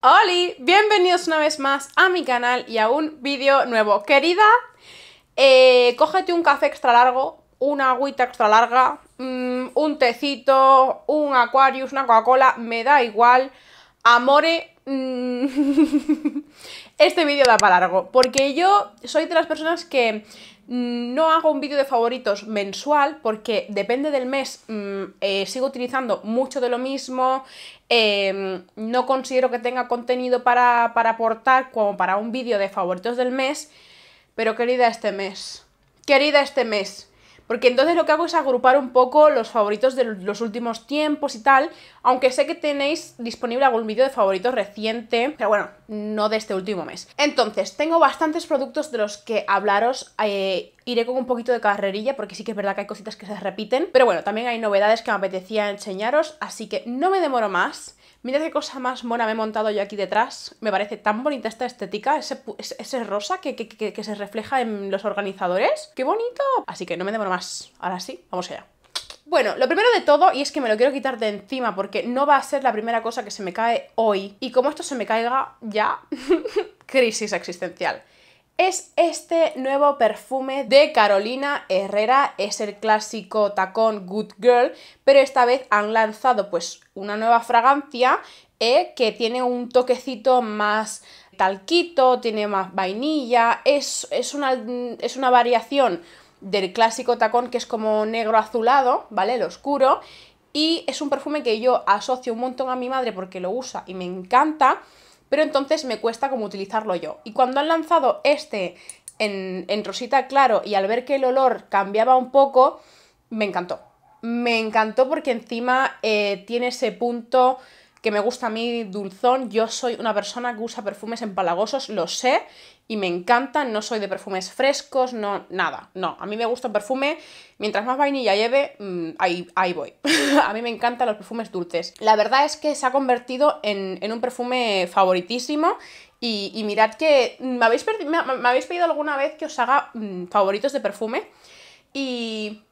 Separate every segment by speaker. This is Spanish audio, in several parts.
Speaker 1: ¡Holi! Bienvenidos una vez más a mi canal y a un vídeo nuevo. Querida, eh, cógete un café extra largo, una agüita extra larga, mm, un tecito, un Aquarius, una Coca-Cola, me da igual. Amore, mm, Este vídeo da para largo, porque yo soy de las personas que mm, no hago un vídeo de favoritos mensual porque depende del mes, mm, eh, sigo utilizando mucho de lo mismo, em, no considero que tenga contenido para, para aportar como para un vídeo de favoritos del mes, pero querida este mes, querida este mes, porque entonces lo que hago es agrupar un poco los favoritos de los últimos tiempos y tal, aunque sé que tenéis disponible algún vídeo de favoritos reciente, pero bueno, no de este último mes. Entonces, tengo bastantes productos de los que hablaros. Eh, iré con un poquito de carrerilla porque sí que es verdad que hay cositas que se repiten, pero bueno, también hay novedades que me apetecía enseñaros, así que no me demoro más. Mira qué cosa más mona me he montado yo aquí detrás. Me parece tan bonita esta estética, ese, rosa que, que, se refleja en los organizadores. ¡Qué bonito! Así que no me demoro más. Ahora sí, vamos allá. Bueno, lo primero de todo, y es que me lo quiero quitar de encima porque no va a ser la primera cosa que se me cae hoy. Y como esto se me caiga, ya... crisis existencial es este nuevo perfume de Carolina Herrera, es el clásico tacón Good Girl, pero esta vez han lanzado pues una nueva fragancia eh, que tiene un toquecito más talquito, tiene más vainilla, es, es, una, es una variación del clásico tacón que es como negro azulado, ¿vale? El oscuro. Y es un perfume que yo asocio un montón a mi madre porque lo usa y me encanta pero entonces me cuesta como utilizarlo yo. Y cuando han lanzado este en, rosita claro y al ver que el olor cambiaba un poco, me encantó. Me encantó porque encima eh, tiene ese punto que me gusta a mí dulzón. Yo soy una persona que usa perfumes empalagosos, lo sé, y me encanta, no soy de perfumes frescos, no, nada, no, a mí me gusta el perfume, mientras más vainilla lleve, mm, ahí, voy. a mí me encantan los perfumes dulces. La verdad es que se ha convertido en, un perfume favoritísimo y, mirad que me habéis, me, habéis pedido alguna vez que os haga mm, favoritos de perfume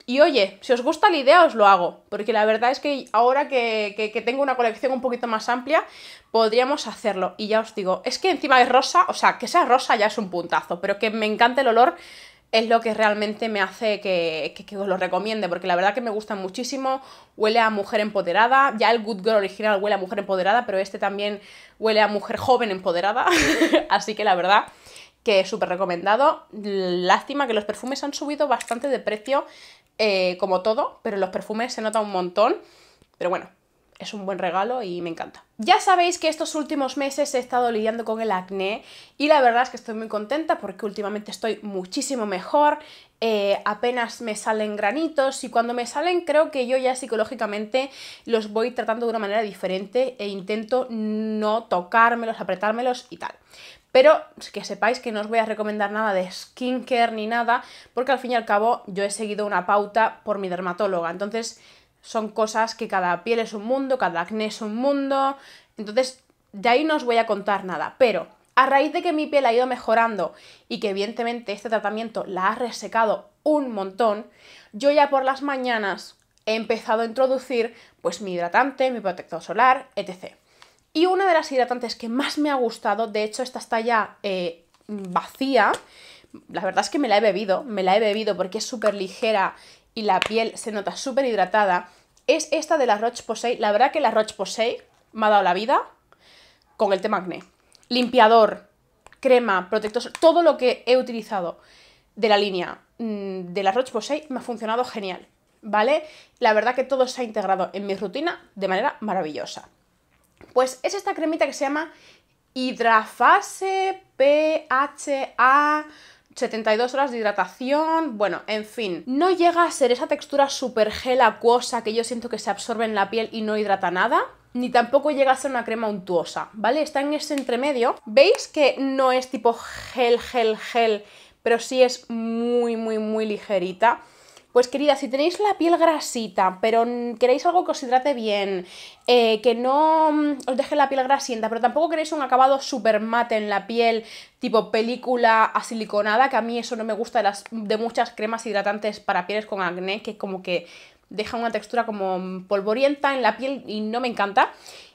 Speaker 1: y, oye, si os gusta la idea, os lo hago. Porque la verdad es que ahora que, tengo una colección un poquito más amplia, podríamos hacerlo. Y ya os digo, es que encima es rosa, o sea, que sea rosa ya es un puntazo, pero que me encante el olor es lo que realmente me hace que, que os lo recomiende, porque la verdad que me gusta muchísimo, huele a mujer empoderada, ya el Good Girl original huele a mujer empoderada, pero este también huele a mujer joven empoderada, así que la verdad que es súper recomendado. Lástima que los perfumes han subido bastante de precio, eh, como todo, pero los perfumes se nota un montón. Pero bueno, es un buen regalo y me encanta. Ya sabéis que estos últimos meses he estado lidiando con el acné y la verdad es que estoy muy contenta porque últimamente estoy muchísimo mejor, eh, apenas me salen granitos y cuando me salen creo que yo ya psicológicamente los voy tratando de una manera diferente e intento no tocármelos, apretármelos y tal. Pero que sepáis que no os voy a recomendar nada de skincare ni nada, porque al fin y al cabo yo he seguido una pauta por mi dermatóloga. Entonces son cosas que cada piel es un mundo, cada acné es un mundo. Entonces de ahí no os voy a contar nada. Pero a raíz de que mi piel ha ido mejorando y que evidentemente este tratamiento la ha resecado un montón, yo ya por las mañanas he empezado a introducir pues mi hidratante, mi protector solar, etc. Y una de las hidratantes que más me ha gustado, de hecho esta está ya eh, vacía, la verdad es que me la he bebido, me la he bebido porque es súper ligera y la piel se nota súper hidratada, es esta de la Roche-Posay. La verdad que la Roche-Posay me ha dado la vida con el té acné. Limpiador, crema, protector, todo lo que he utilizado de la línea mm, de la Roche-Posay me ha funcionado genial, ¿vale? La verdad que todo se ha integrado en mi rutina de manera maravillosa. Pues es esta cremita que se llama Hidrafase PHA 72 horas de hidratación, bueno, en fin. No llega a ser esa textura super gel acuosa que yo siento que se absorbe en la piel y no hidrata nada, ni tampoco llega a ser una crema untuosa, ¿vale? Está en ese entremedio. ¿Veis que no es tipo gel, gel, gel, pero sí es muy, muy, muy ligerita? Pues querida, si tenéis la piel grasita, pero queréis algo que os hidrate bien, eh, que no mm, os deje la piel grasienta, pero tampoco queréis un acabado super mate en la piel, tipo película asiliconada, que a mí eso no me gusta de, muchas cremas hidratantes para pieles con acné, que como que deja una textura como polvorienta en la piel y no me encanta.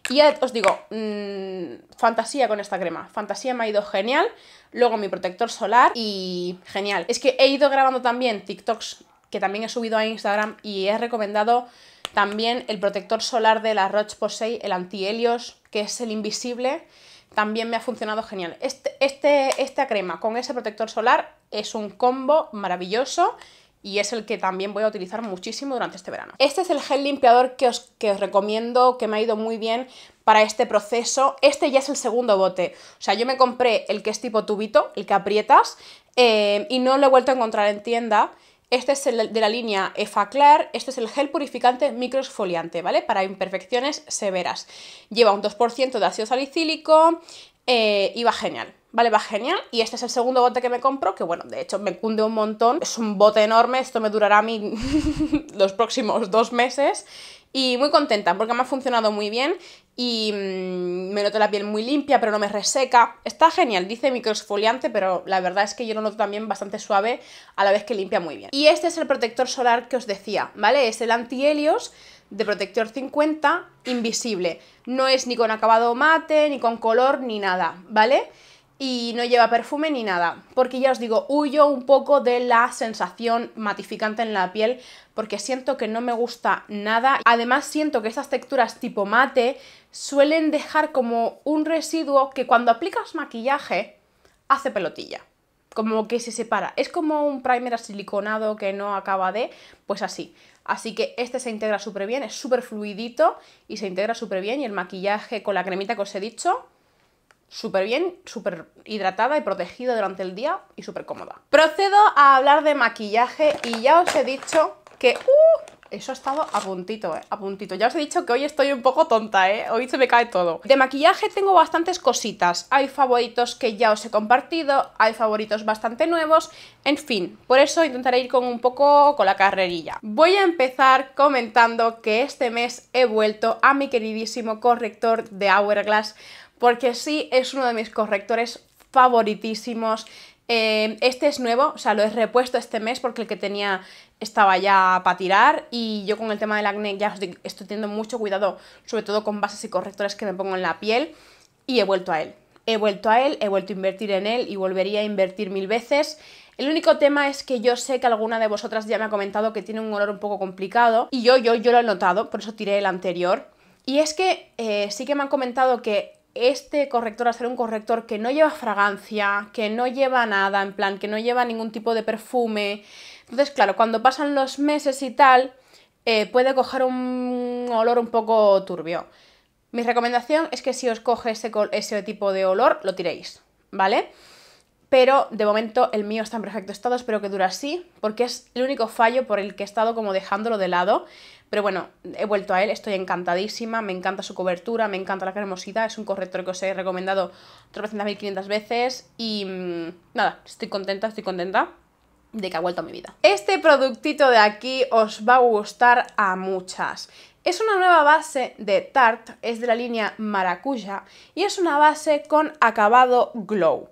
Speaker 1: Y ya os digo, mm, fantasía con esta crema. Fantasía me ha ido genial. Luego mi protector solar y genial. Es que he ido grabando también TikToks que también he subido a Instagram y he recomendado también el protector solar de la Roche-Posay, el anti-helios, que es el invisible, también me ha funcionado genial. Este, este, esta crema con ese protector solar es un combo maravilloso y es el que también voy a utilizar muchísimo durante este verano. Este es el gel limpiador que os, os recomiendo, que me ha ido muy bien para este proceso. Este ya es el segundo bote. O sea, yo me compré el que es tipo tubito, el que aprietas, eh, y no lo he vuelto a encontrar en tienda. Este es el de la línea EFACLAR, este es el gel purificante microexfoliante, ¿vale? Para imperfecciones severas. Lleva un 2% de ácido salicílico eh, y va genial. Vale, va genial. Y este es el segundo bote que me compro, que bueno, de hecho me cunde un montón. Es un bote enorme, esto me durará a mí los próximos dos meses. Y muy contenta porque me ha funcionado muy bien y mm, me noto la piel muy limpia, pero no me reseca. Está genial, dice microexfoliante, pero la verdad es que yo lo noto también bastante suave, a la vez que limpia muy bien. Y este es el protector solar que os decía, ¿vale? Es el anti-helios de protector 50 invisible. No es ni con acabado mate, ni con color, ni nada, ¿vale? Y no lleva perfume ni nada, porque ya os digo, huyo un poco de la sensación matificante en la piel, porque siento que no me gusta nada. Además siento que estas texturas tipo mate suelen dejar como un residuo que cuando aplicas maquillaje hace pelotilla. Como que se separa. Es como un primer siliconado que no acaba de, pues así. Así que este se integra súper bien, es súper fluidito y se integra súper bien. Y el maquillaje con la cremita que os he dicho, súper bien, súper hidratada y protegida durante el día y súper cómoda. Procedo a hablar de maquillaje y ya os he dicho que... Uh, eso ha estado a puntito, eh, A puntito. Ya os he dicho que hoy estoy un poco tonta, ¿eh? Hoy se me cae todo. De maquillaje tengo bastantes cositas. Hay favoritos que ya os he compartido, hay favoritos bastante nuevos, en fin. Por eso intentaré ir con un poco con la carrerilla. Voy a empezar comentando que este mes he vuelto a mi queridísimo corrector de Hourglass porque sí es uno de mis correctores favoritísimos eh, este es nuevo, o sea, lo he repuesto este mes porque el que tenía estaba ya para tirar y yo con el tema del acné ya estoy teniendo mucho cuidado, sobre todo con bases y correctores que me pongo en la piel y he vuelto a él. He vuelto a él, he vuelto a invertir en él y volvería a invertir mil veces. El único tema es que yo sé que alguna de vosotras ya me ha comentado que tiene un olor un poco complicado y yo, yo, yo lo he notado, por eso tiré el anterior. Y es que eh, sí que me han comentado que este corrector a ser un corrector que no lleva fragancia, que no lleva nada, en plan, que no lleva ningún tipo de perfume. Entonces, claro, cuando pasan los meses y tal, eh, puede coger un olor un poco turbio. Mi recomendación es que si os coge ese, ese tipo de olor, lo tiréis, ¿vale? Pero de momento el mío está en perfecto estado, espero que dure así, porque es el único fallo por el que he estado como dejándolo de lado. Pero bueno, he vuelto a él, estoy encantadísima, me encanta su cobertura, me encanta la cremosidad, es un corrector que os he recomendado 300.500 veces y mm, nada, estoy contenta, estoy contenta de que ha vuelto a mi vida. Este productito de aquí os va a gustar a muchas. Es una nueva base de Tarte, es de la línea Maracuya y es una base con acabado glow.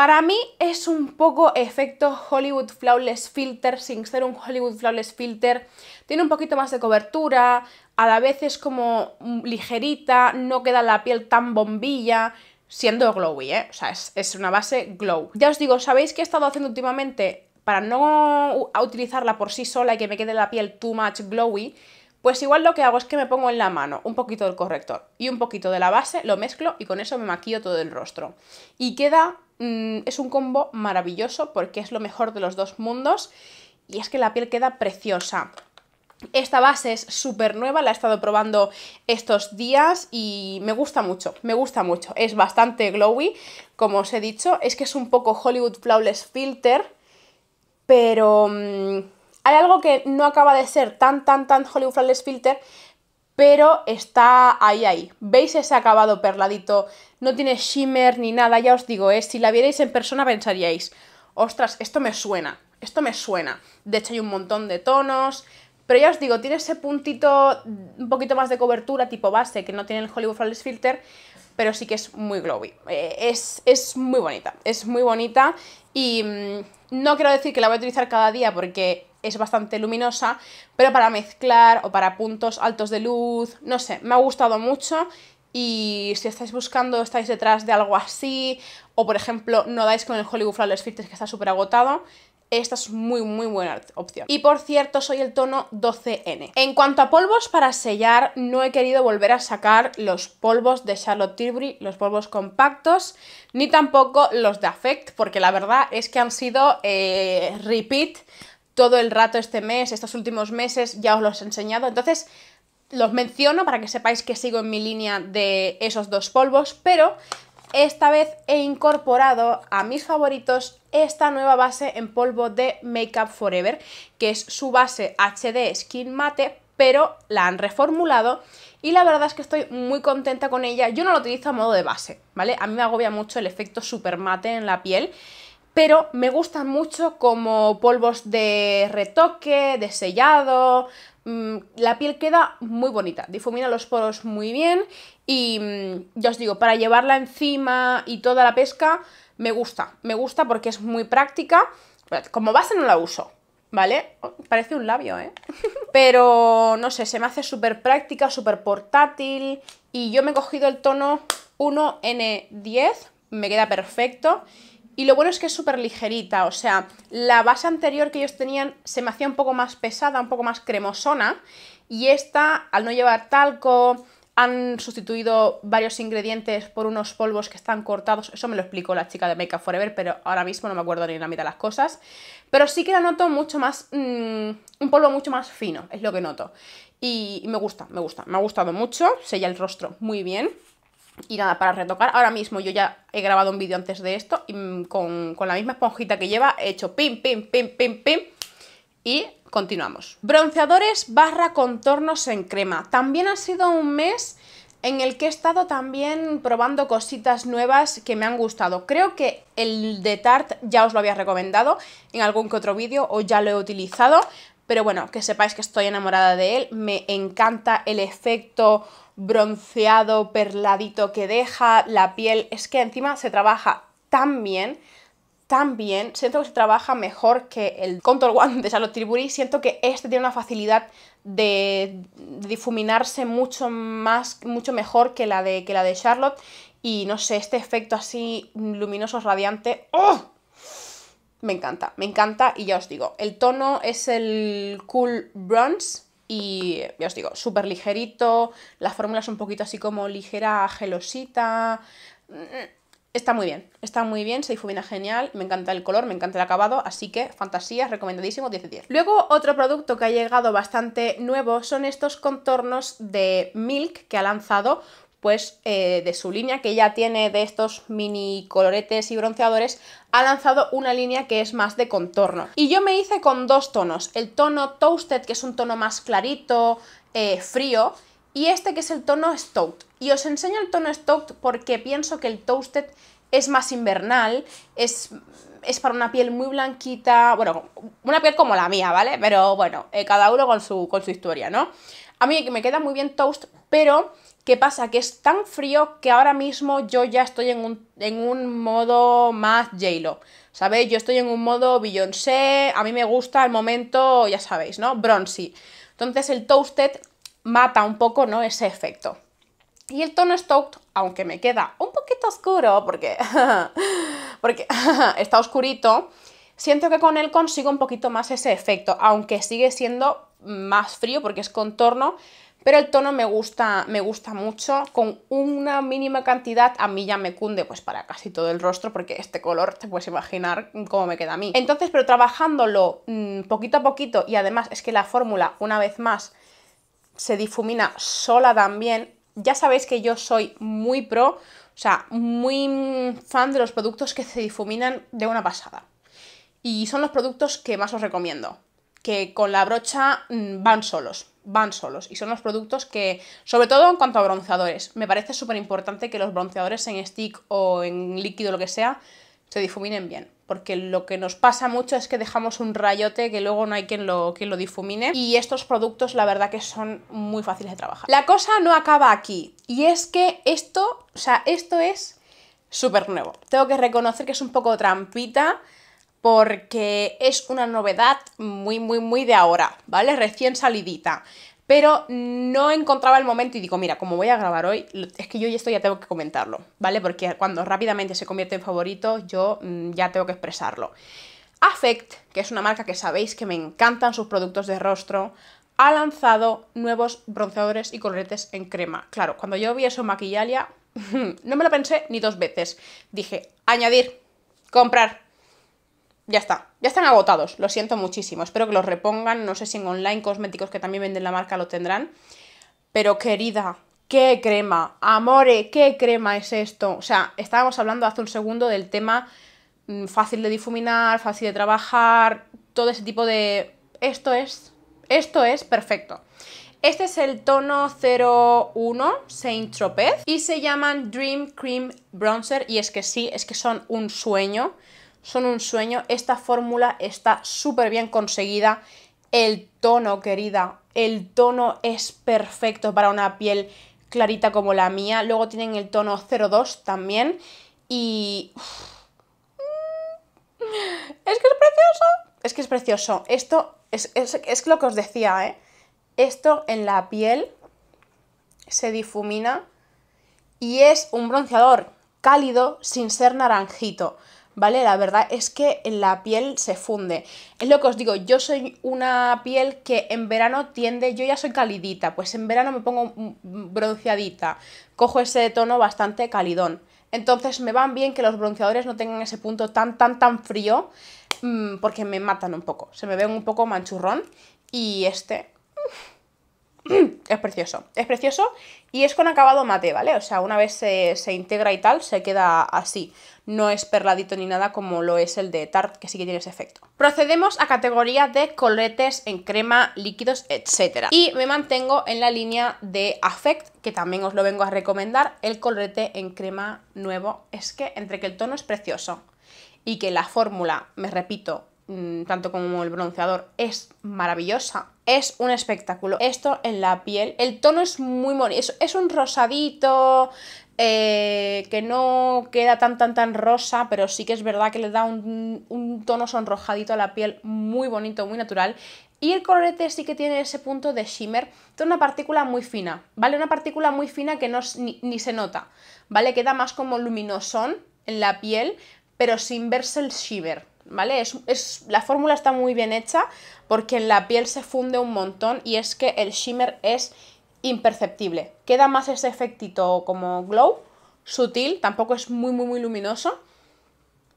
Speaker 1: Para mí es un poco efecto Hollywood Flawless Filter, sin ser un Hollywood Flawless Filter. Tiene un poquito más de cobertura, a la vez es como ligerita, no queda la piel tan bombilla, siendo glowy, ¿eh? O sea, es, es una base glow. Ya os digo, ¿sabéis qué he estado haciendo últimamente? Para no utilizarla por sí sola y que me quede la piel too much glowy, pues igual lo que hago es que me pongo en la mano un poquito del corrector y un poquito de la base, lo mezclo y con eso me maquillo todo el rostro. Y queda Mm, es un combo maravilloso porque es lo mejor de los dos mundos y es que la piel queda preciosa. Esta base es súper nueva, la he estado probando estos días y me gusta mucho, me gusta mucho. Es bastante glowy, como os he dicho. Es que es un poco Hollywood Flawless Filter, pero mm, hay algo que no acaba de ser tan, tan, tan Hollywood Flawless Filter, pero está ahí, ahí. ¿Veis ese acabado perladito? No tiene shimmer ni nada, ya os digo, es ¿eh? si la vierais en persona pensaríais, ostras, esto me suena, esto me suena. De hecho hay un montón de tonos, pero ya os digo, tiene ese puntito un poquito más de cobertura tipo base que no tiene el Hollywood Flawless Filter, pero sí que es muy glowy. Eh, es, muy bonita, es muy bonita y mm, no quiero decir que la voy a utilizar cada día porque es bastante luminosa, pero para mezclar o para puntos altos de luz, no sé, me ha gustado mucho y si estáis buscando, estáis detrás de algo así, o por ejemplo no dais con el Hollywood Flawless Filters que está súper agotado, esta es muy muy buena opción. Y por cierto, soy el tono 12N. En cuanto a polvos para sellar, no he querido volver a sacar los polvos de Charlotte Tilbury, los polvos compactos, ni tampoco los de Affect, porque la verdad es que han sido eh, repeat todo el rato este mes, estos últimos meses, ya os los he enseñado. Entonces, los menciono para que sepáis que sigo en mi línea de esos dos polvos, pero esta vez he incorporado a mis favoritos esta nueva base en polvo de Makeup Forever, que es su base HD Skin Mate, pero la han reformulado y la verdad es que estoy muy contenta con ella. Yo no la utilizo a modo de base, ¿vale? A mí me agobia mucho el efecto super mate en la piel pero me gustan mucho como polvos de retoque, de sellado. Mm, la piel queda muy bonita, difumina los poros muy bien y mm, ya os digo, para llevarla encima y toda la pesca, me gusta, me gusta porque es muy práctica. Como base no la uso, ¿vale? Parece un labio, ¿eh? Pero no sé, se me hace súper práctica, súper portátil y yo me he cogido el tono 1N10, me queda perfecto y lo bueno es que es súper ligerita, o sea, la base anterior que ellos tenían se me hacía un poco más pesada, un poco más cremosona, y esta, al no llevar talco, han sustituido varios ingredientes por unos polvos que están cortados, eso me lo explicó la chica de Make Up Forever, pero ahora mismo no me acuerdo ni la mitad de las cosas, pero sí que la noto mucho más, mm, un polvo mucho más fino, es lo que noto. Y me gusta, me gusta, me ha gustado mucho, sella el rostro muy bien. Y nada, para retocar, ahora mismo yo ya he grabado un vídeo antes de esto y mm, con, con, la misma esponjita que lleva he hecho pim, pim, pim, pim, pim y continuamos. Bronceadores barra contornos en crema. También ha sido un mes en el que he estado también probando cositas nuevas que me han gustado. Creo que el de Tarte ya os lo había recomendado en algún que otro vídeo o ya lo he utilizado, pero bueno, que sepáis que estoy enamorada de él. Me encanta el efecto bronceado, perladito que deja, la piel. Es que encima se trabaja tan bien, tan bien. Siento que se trabaja mejor que el Contour One de Charlotte Tilbury. Siento que este tiene una facilidad de, difuminarse mucho más, mucho mejor que la de, que la de Charlotte. Y no sé, este efecto así luminoso, radiante. ¡Oh! Me encanta, me encanta y ya os digo, el tono es el Cool Bronze y ya os digo, súper ligerito, la fórmula es un poquito así como ligera, gelosita. Mm, está muy bien, está muy bien, se difumina genial, me encanta el color, me encanta el acabado, así que fantasía, recomendadísimo, 10 de 10. Luego otro producto que ha llegado bastante nuevo son estos contornos de Milk que ha lanzado pues eh, de su línea que ya tiene de estos mini coloretes y bronceadores, ha lanzado una línea que es más de contorno. Y yo me hice con dos tonos, el tono Toasted, que es un tono más clarito, eh, frío, y este que es el tono Stout. Y os enseño el tono Stout porque pienso que el Toasted es más invernal, es, es para una piel muy blanquita, bueno, una piel como la mía, ¿vale? Pero bueno, eh, cada uno con su, con su historia, ¿no? A mí me queda muy bien Toast, pero ¿Qué pasa? Que es tan frío que ahora mismo yo ya estoy en un, modo más J-Lo. ¿Sabéis? Yo estoy en un modo Beyoncé, a mí me gusta el momento, ya sabéis, ¿no? Bronzy. Entonces el toasted mata un poco, ¿no? Ese efecto. Y el tono Stoked, aunque me queda un poquito oscuro, porque, porque está oscurito, siento que con él consigo un poquito más ese efecto, aunque sigue siendo más frío porque es contorno, pero el tono me gusta, me gusta mucho, con una mínima cantidad a mí ya me cunde pues para casi todo el rostro, porque este color te puedes imaginar cómo me queda a mí. Entonces, pero trabajándolo mm, poquito a poquito, y además es que la fórmula, una vez más, se difumina sola también, ya sabéis que yo soy muy pro, o sea, muy fan de los productos que se difuminan de una pasada. Y son los productos que más os recomiendo, que con la brocha mm, van solos van solos y son los productos que, sobre todo en cuanto a bronceadores, me parece súper importante que los bronceadores en stick o en líquido, lo que sea, se difuminen bien. Porque lo que nos pasa mucho es que dejamos un rayote que luego no hay quien lo, quien lo difumine. Y estos productos la verdad que son muy fáciles de trabajar. La cosa no acaba aquí. Y es que esto, o sea, esto es súper nuevo. Tengo que reconocer que es un poco trampita porque es una novedad muy, muy, muy de ahora, ¿vale? Recién salidita. Pero no encontraba el momento y digo, mira, como voy a grabar hoy, es que yo esto ya tengo que comentarlo, ¿vale? Porque cuando rápidamente se convierte en favorito, yo mm, ya tengo que expresarlo. Affect, que es una marca que sabéis que me encantan sus productos de rostro, ha lanzado nuevos bronceadores y coloretes en crema. Claro, cuando yo vi eso en Maquillalia, no me lo pensé ni dos veces. Dije, añadir, comprar, ya está, ya están agotados, lo siento muchísimo, espero que los repongan, no sé si en online cosméticos que también venden la marca lo tendrán, pero querida, qué crema, amore, qué crema es esto, o sea, estábamos hablando hace un segundo del tema mm, fácil de difuminar, fácil de trabajar, todo ese tipo de... Esto es, esto es perfecto. Este es el tono 01 Saint Tropez y se llaman Dream Cream Bronzer y es que sí, es que son un sueño son un sueño. Esta fórmula está súper bien conseguida. El tono, querida, el tono es perfecto para una piel clarita como la mía. Luego tienen el tono 02 también y... Es que es precioso. Es que es precioso. Esto es, lo que os decía, ¿eh? Esto en la piel se difumina y es un bronceador cálido sin ser naranjito. ¿vale? La verdad es que la piel se funde. Es lo que os digo, yo soy una piel que en verano tiende, yo ya soy calidita, pues en verano me pongo bronceadita, cojo ese tono bastante calidón. Entonces me van bien que los bronceadores no tengan ese punto tan, tan, tan frío, mm, porque me matan un poco, se me ven un poco manchurrón y este es precioso, es precioso y es con acabado mate, ¿vale? O sea, una vez se, integra y tal, se queda así. No es perladito ni nada como lo es el de Tarte, que sí que tiene ese efecto. Procedemos a categoría de coloretes en crema, líquidos, etc. Y me mantengo en la línea de Affect, que también os lo vengo a recomendar, el colorete en crema nuevo. Es que entre que el tono es precioso y que la fórmula, me repito, mm, tanto como el bronceador, es maravillosa, es un espectáculo. Esto en la piel, el tono es muy bonito, es, un rosadito, eh, que no queda tan tan tan rosa, pero sí que es verdad que le da un, tono sonrojadito a la piel muy bonito, muy natural. Y el colorete sí que tiene ese punto de shimmer, tiene una partícula muy fina, ¿vale? Una partícula muy fina que no, ni, ni se nota, ¿vale? Queda más como luminosón en la piel, pero sin verse el shimmer, ¿vale? Es, la fórmula está muy bien hecha porque en la piel se funde un montón y es que el shimmer es imperceptible. Queda más ese efectito como glow, sutil, tampoco es muy, muy, muy luminoso.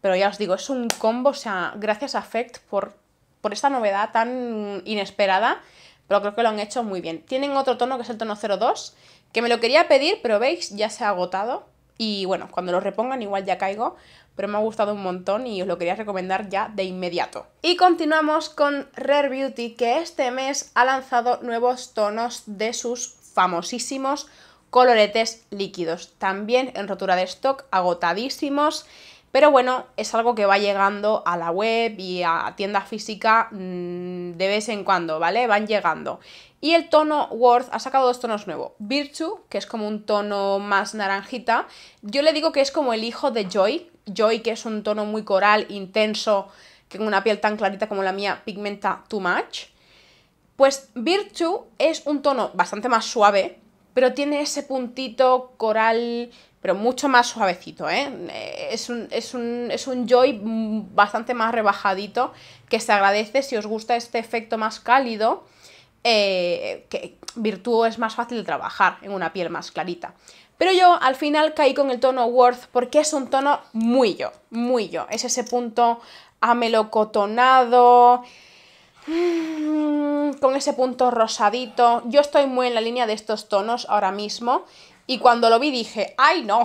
Speaker 1: Pero ya os digo, es un combo, o sea, gracias a Effect por, por esta novedad tan inesperada, pero creo que lo han hecho muy bien. Tienen otro tono que es el tono 02, que me lo quería pedir, pero veis, ya se ha agotado. Y bueno, cuando lo repongan igual ya caigo, pero me ha gustado un montón y os lo quería recomendar ya de inmediato. Y continuamos con Rare Beauty, que este mes ha lanzado nuevos tonos de sus famosísimos coloretes líquidos, también en rotura de stock, agotadísimos, pero bueno, es algo que va llegando a la web y a tienda física mm, de vez en cuando, ¿vale? Van llegando. Y el tono Worth ha sacado dos tonos nuevos. Virtue, que es como un tono más naranjita. Yo le digo que es como el hijo de Joy, Joy, que es un tono muy coral, intenso, que en una piel tan clarita como la mía pigmenta too much. Pues Virtue es un tono bastante más suave, pero tiene ese puntito coral, pero mucho más suavecito, ¿eh? Es un, joy bastante más rebajadito, que se agradece si os gusta este efecto más cálido, eh, que Virtue es más fácil de trabajar en una piel más clarita. Pero yo al final caí con el tono Worth porque es un tono muy yo, muy yo. Es ese punto amelocotonado, mm, con ese punto rosadito. Yo estoy muy en la línea de estos tonos ahora mismo. Y cuando lo vi dije, ¡ay no!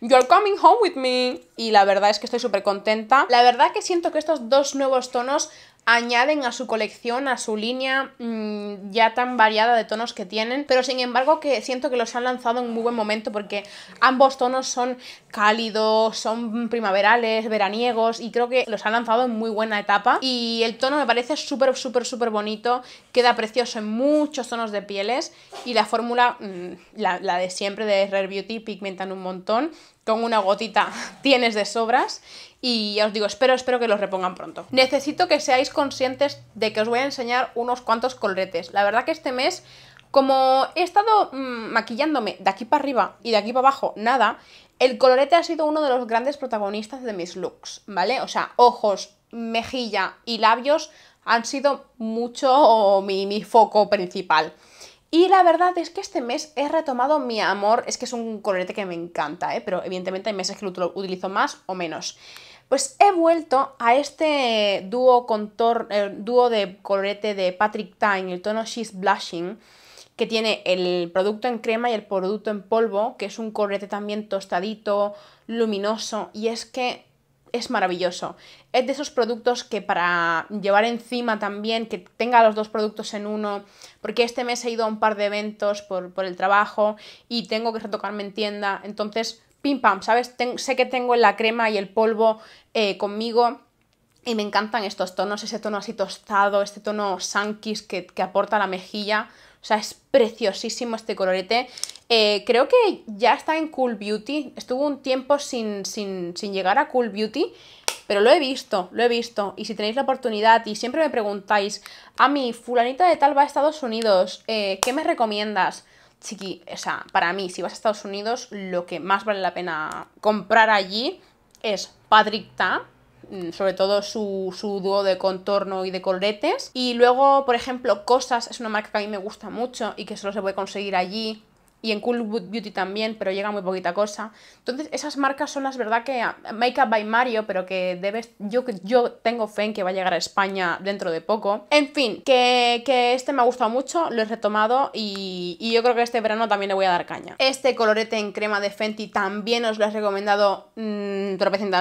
Speaker 1: You're coming home with me. Y la verdad es que estoy súper contenta. La verdad que siento que estos dos nuevos tonos añaden a su colección, a su línea mm, ya tan variada de tonos que tienen, pero sin embargo que siento que los han lanzado en muy buen momento porque ambos tonos son cálidos, son primaverales, veraniegos y creo que los han lanzado en muy buena etapa y el tono me parece súper, súper, súper bonito, queda precioso en muchos tonos de pieles y la fórmula, mm, la, la de siempre de Rare Beauty, pigmentan un montón con una gotita tienes de sobras y os digo, espero, espero que los repongan pronto. Necesito que seáis conscientes de que os voy a enseñar unos cuantos coloretes. La verdad que este mes, como he estado mm, maquillándome de aquí para arriba y de aquí para abajo, nada, el colorete ha sido uno de los grandes protagonistas de mis looks, ¿vale? O sea, ojos, mejilla y labios han sido mucho mi, mi foco principal. Y la verdad es que este mes he retomado mi amor, es que es un colorete que me encanta, ¿eh? pero evidentemente hay meses que lo utilizo más o menos. Pues he vuelto a este dúo, eh, dúo de colorete de Patrick Time, el tono She's Blushing, que tiene el producto en crema y el producto en polvo, que es un colorete también tostadito, luminoso, y es que es maravilloso. Es de esos productos que para llevar encima también, que tenga los dos productos en uno, porque este mes he ido a un par de eventos por, el trabajo y tengo que retocarme en tienda, entonces pim pam, ¿sabes? sé que tengo la crema y el polvo eh, conmigo. Y me encantan estos tonos, ese tono así tostado, este tono sankis que, que aporta la mejilla. O sea, es preciosísimo este colorete. Eh, creo que ya está en Cool Beauty. Estuvo un tiempo sin, sin llegar a Cool Beauty. Pero lo he visto, lo he visto. Y si tenéis la oportunidad y siempre me preguntáis, a mi fulanita de tal va a Estados Unidos, eh, ¿qué me recomiendas? Chiqui, o sea, para mí, si vas a Estados Unidos, lo que más vale la pena comprar allí es Patrick mm, sobre todo su, su dúo de contorno y de coloretes. Y luego, por ejemplo, Cosas es una marca que a mí me gusta mucho y que solo se puede conseguir allí y en Cool Beauty también, pero llega muy poquita cosa. Entonces, esas marcas son las verdad que ah, Makeup Up by Mario, pero que debes, yo, yo tengo fe en que va a llegar a España dentro de poco. En fin, que, este me ha gustado mucho, lo he retomado y, yo creo que este verano también le voy a dar caña. Este colorete en crema de Fenty también os lo he recomendado mmm,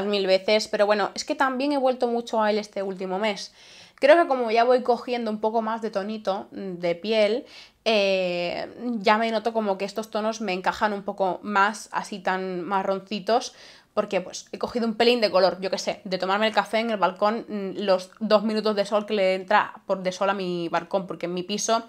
Speaker 1: mil veces, pero bueno, es que también he vuelto mucho a él este último mes. Creo que como ya voy cogiendo un poco más de tonito mm, de piel, eh, ya me noto como que estos tonos me encajan un poco más, así tan marroncitos, porque pues he cogido un pelín de color, yo qué sé, de tomarme el café en el balcón mm, los dos minutos de sol que le entra por de sol a mi balcón, porque en mi piso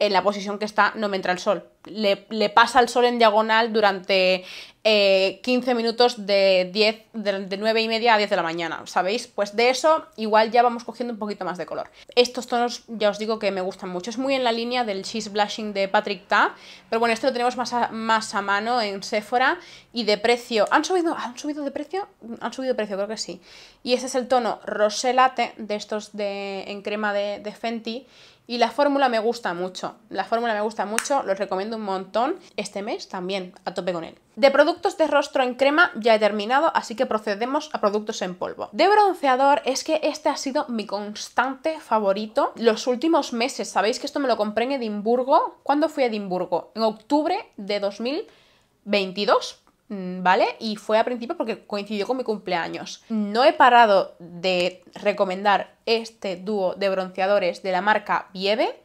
Speaker 1: en la posición que está no me entra el sol. Le, pasa el sol en diagonal durante 15 eh, minutos de 10, de, 9 y media a 10 de la mañana, ¿sabéis? Pues de eso igual ya vamos cogiendo un poquito más de color. Estos tonos ya os digo que me gustan mucho. Es muy en la línea del cheese Blushing de Patrick Ta, pero bueno, este lo tenemos más a, más a mano en Sephora y de precio... ¿Han subido, ¿Han subido de precio? Han subido de precio, creo que sí. Y este es el tono Rosé Latte de estos de, en crema de, de Fenty y la fórmula me gusta mucho. La fórmula me gusta mucho, los recomiendo un montón. Este mes también, a tope con él. De productos de rostro en crema ya he terminado, así que procedemos a productos en polvo. De bronceador es que este ha sido mi constante favorito los últimos meses. Sabéis que esto me lo compré en Edimburgo. ¿Cuándo fui a Edimburgo? En octubre de 2022. Mm, ¿vale? Y fue a principio porque coincidió con mi cumpleaños. No he parado de recomendar este dúo de bronceadores de la marca Biebe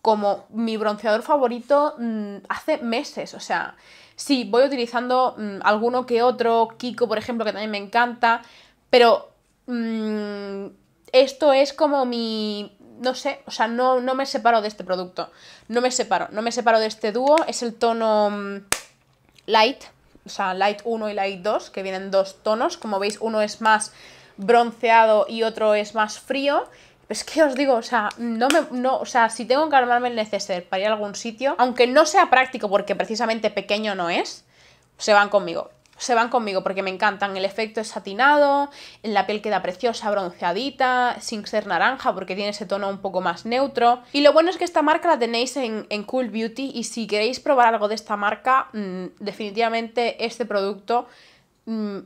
Speaker 1: como mi bronceador favorito mm, hace meses, o sea, sí, voy utilizando mm, alguno que otro, Kiko, por ejemplo, que también me encanta, pero esto es como mi no sé, o sea, no, no, me separo de este producto. No me separo, no me separo de este dúo. Es el tono light, o sea, Light 1 y Light 2, que vienen dos tonos. Como veis, uno es más bronceado y otro es más frío. Es que os digo, o sea, no me, no, o sea, si tengo que armarme el neceser para ir a algún sitio, aunque no sea práctico porque precisamente pequeño no es, se van conmigo se van conmigo porque me encantan. El efecto es satinado, la piel queda preciosa, bronceadita, sin ser naranja porque tiene ese tono un poco más neutro. Y lo bueno es que esta marca la tenéis en, Cool Beauty y si queréis probar algo de esta marca, mm, definitivamente este producto mm,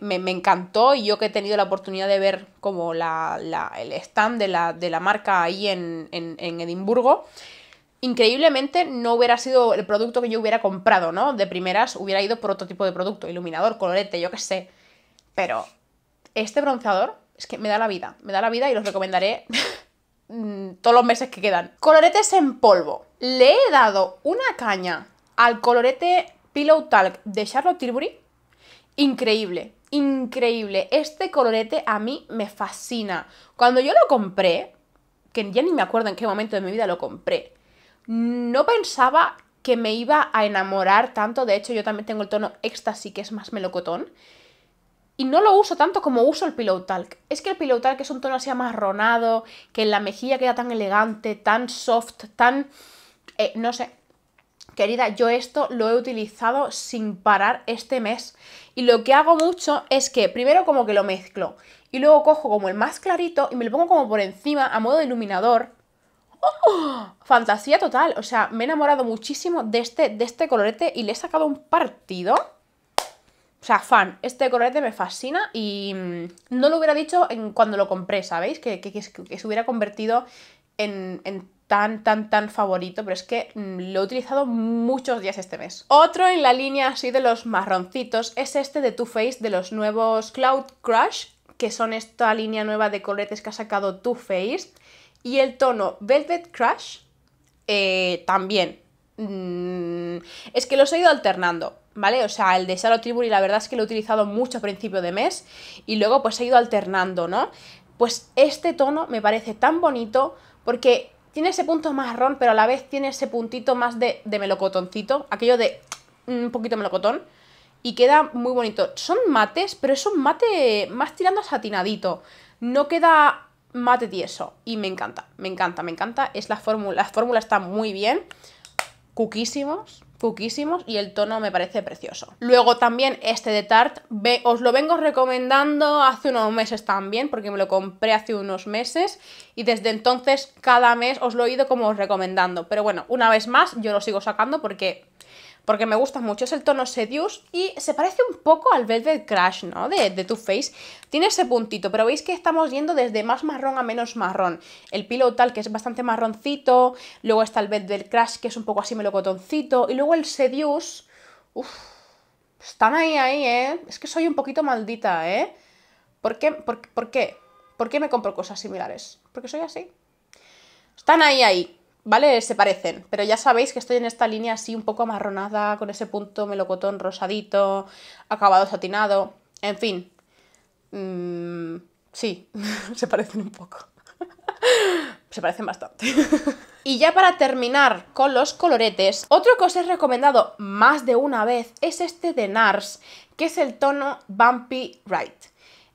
Speaker 1: me, encantó y yo que he tenido la oportunidad de ver como el stand de la, marca ahí en, en Edimburgo, increíblemente no hubiera sido el producto que yo hubiera comprado, ¿no? De primeras hubiera ido por otro tipo de producto, iluminador, colorete, yo qué sé. Pero este bronceador es que me da la vida, me da la vida y los recomendaré mm, todos los meses que quedan. Coloretes en polvo. Le he dado una caña al colorete Pillow Talk de Charlotte Tilbury. Increíble, increíble. Este colorete a mí me fascina. Cuando yo lo compré, que ya ni me acuerdo en qué momento de mi vida lo compré, no pensaba que me iba a enamorar tanto, de hecho yo también tengo el tono éxtasy que es más melocotón, y no lo uso tanto como uso el Pillow Talk. Es que el Pillow Talk es un tono así amarronado, que en la mejilla queda tan elegante, tan soft, tan... Eh, no sé. Querida, yo esto lo he utilizado sin parar este mes. Y lo que hago mucho es que primero como que lo mezclo. Y luego cojo como el más clarito y me lo pongo como por encima a modo de iluminador. fantasía total. O sea, me he enamorado muchísimo de este, de este colorete y le he sacado un partido. O sea, fan, este colorete me fascina y mm, no lo hubiera dicho en cuando lo compré, ¿sabéis? Que, que, se hubiera convertido en, en tan, tan, tan favorito, pero es que mm, lo he utilizado muchos días este mes. Otro en la línea así de los marroncitos es este de Too Faced de los nuevos Cloud Crush, que son esta línea nueva de coloretes que ha sacado Too Faced. Y el tono Velvet Crush eh, también. Mm, es que los he ido alternando, ¿vale? O sea, el de Salo y la verdad es que lo he utilizado mucho a principio de mes y luego pues he ido alternando, ¿no? Pues este tono me parece tan bonito porque tiene ese punto marrón, pero a la vez tiene ese puntito más de, melocotoncito, aquello de un poquito melocotón y queda muy bonito. Son mates, pero es un mate más tirando a satinadito. No queda mate de y me encanta, me encanta, me encanta. Es la fórmula, la fórmula está muy bien, cuquísimos, cuquísimos y el tono me parece precioso. Luego también este de Tarte, os lo vengo recomendando hace unos meses también porque me lo compré hace unos meses y desde entonces cada mes os lo he ido como recomendando. Pero bueno, una vez más yo lo sigo sacando porque porque me gusta mucho, es el tono sedius y se parece un poco al Velvet Crash, ¿no? De, de Too Faced. Tiene ese puntito, pero veis que estamos yendo desde más marrón a menos marrón. El Pillow Tal, que es bastante marroncito, luego está el Velvet Crash, que es un poco así melocotoncito, y luego el sedius Uff, están ahí, ahí, ¿eh? Es que soy un poquito maldita, ¿eh? ¿Por qué? ¿Por, por qué? ¿Por qué me compro cosas similares? Porque soy así. Están ahí, ahí. ¿vale? Se parecen, pero ya sabéis que estoy en esta línea así un poco amarronada, con ese punto melocotón rosadito, acabado satinado, en fin. Mm, sí, se parecen un poco. se parecen bastante. y ya para terminar con los coloretes, otro que os he recomendado más de una vez es este de NARS, que es el tono Bumpy Right.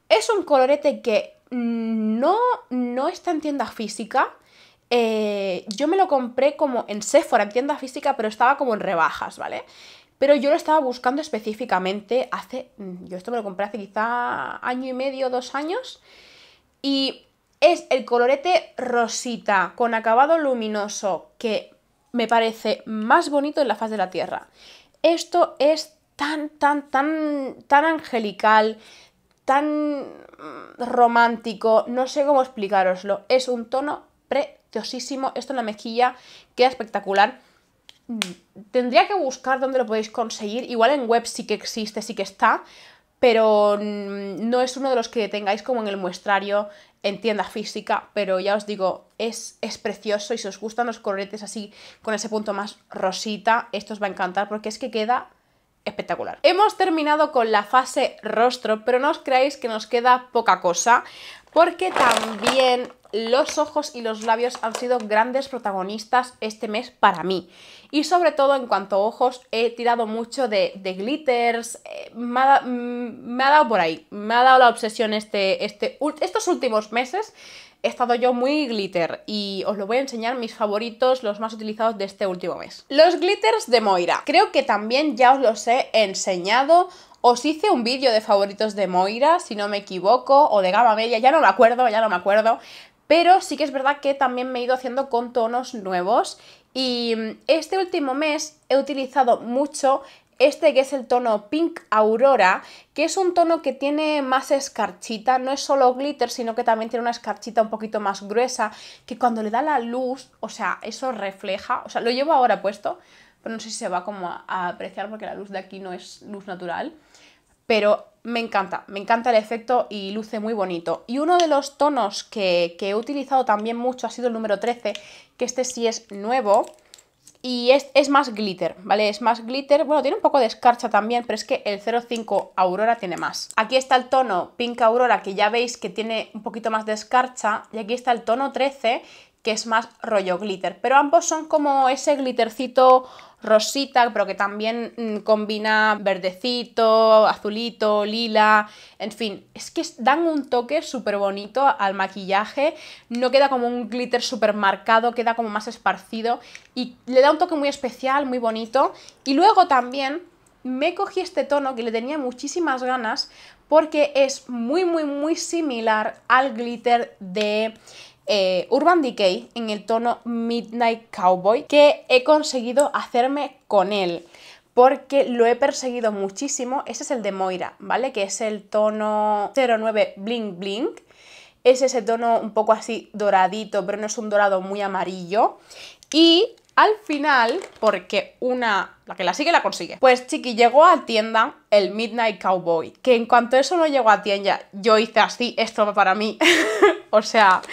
Speaker 1: Es un colorete que no, no está en tienda física, eh, yo me lo compré como en Sephora, en tienda física, pero estaba como en rebajas, ¿vale? Pero yo lo estaba buscando específicamente hace. Mm, yo esto me lo compré hace quizá año y medio, dos años. Y es el colorete rosita con acabado luminoso que me parece más bonito en la faz de la tierra. Esto es tan, tan, tan, tan angelical, tan mm, romántico, no sé cómo explicaroslo. Es un tono pre esto en la mejilla queda espectacular. Mm, tendría que buscar dónde lo podéis conseguir. Igual en web sí que existe, sí que está, pero mm, no es uno de los que tengáis como en el muestrario en tienda física, pero ya os digo, es, es precioso y si os gustan los coloretes así con ese punto más rosita, esto os va a encantar porque es que queda espectacular. Hemos terminado con la fase rostro, pero no os creáis que nos queda poca cosa, porque también los ojos y los labios han sido grandes protagonistas este mes para mí. Y sobre todo en cuanto a ojos, he tirado mucho de, glitters. Eh, mm, me, ha, dado por ahí, me ha dado la obsesión este, este, estos últimos meses. He estado yo muy glitter y os lo voy a enseñar mis favoritos, los más utilizados de este último mes. Los glitters de Moira. Creo que también ya os los he enseñado. Os hice un vídeo de favoritos de Moira, si no me equivoco, o de Gama Media, ya no me acuerdo, ya no me acuerdo pero sí que es verdad que también me he ido haciendo con tonos nuevos y mm, este último mes he utilizado mucho este que es el tono Pink Aurora, que es un tono que tiene más escarchita, no es solo glitter, sino que también tiene una escarchita un poquito más gruesa, que cuando le da la luz, o sea, eso refleja, o sea, lo llevo ahora puesto, pero no sé si se va como a, apreciar porque la luz de aquí no es luz natural, pero me encanta, me encanta el efecto y luce muy bonito. Y uno de los tonos que, he utilizado también mucho ha sido el número 13, que este sí es nuevo y es, es, más glitter, ¿vale? Es más glitter, bueno, tiene un poco de escarcha también, pero es que el 05 Aurora tiene más. Aquí está el tono Pink Aurora, que ya veis que tiene un poquito más de escarcha, y aquí está el tono 13, que es más rollo glitter, pero ambos son como ese glittercito rosita, pero que también mm, combina verdecito, azulito, lila, en fin, es que dan un toque súper bonito al maquillaje, no queda como un glitter súper marcado, queda como más esparcido y le da un toque muy especial, muy bonito. Y luego también me cogí este tono que le tenía muchísimas ganas porque es muy muy muy similar al glitter de eh, Urban Decay en el tono Midnight Cowboy que he conseguido hacerme con él porque lo he perseguido muchísimo. Ese es el de Moira, ¿vale? Que es el tono 09 Blink Blink. Es ese tono un poco así doradito, pero no es un dorado muy amarillo. Y al final, porque una, la que la sigue la consigue. Pues chiqui, llegó a tienda el Midnight Cowboy, que en cuanto eso no llegó a tienda, yo hice así, esto para mí. o sea,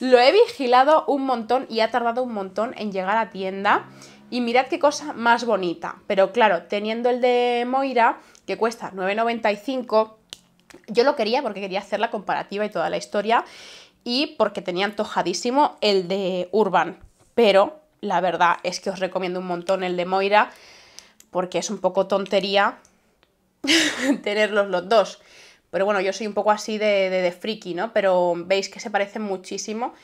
Speaker 1: lo he vigilado un montón y ha tardado un montón en llegar a tienda. Y mirad qué cosa más bonita. Pero claro, teniendo el de Moira, que cuesta 9,95, yo lo quería porque quería hacer la comparativa y toda la historia. Y porque tenía antojadísimo el de Urban. Pero la verdad es que os recomiendo un montón el de Moira porque es un poco tontería tenerlos los dos. Pero bueno, yo soy un poco así de, de, friki, ¿no? Pero veis que se parecen muchísimo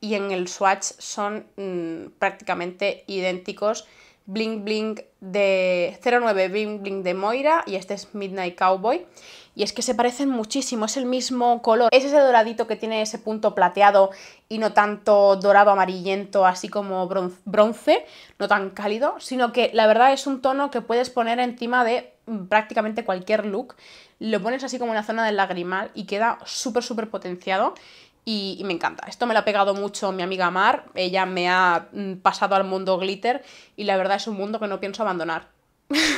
Speaker 1: y en el swatch son mm, prácticamente idénticos. Bling Bling de 09 Bling Bling de Moira y este es Midnight Cowboy y es que se parecen muchísimo, es el mismo color, es ese doradito que tiene ese punto plateado y no tanto dorado amarillento así como bronce, no tan cálido, sino que la verdad es un tono que puedes poner encima de mm, prácticamente cualquier look, lo pones así como en zona del lagrimal y queda súper, súper potenciado. Y, me encanta. Esto me lo ha pegado mucho mi amiga Mar, ella me ha mm, pasado al mundo glitter y la verdad es un mundo que no pienso abandonar.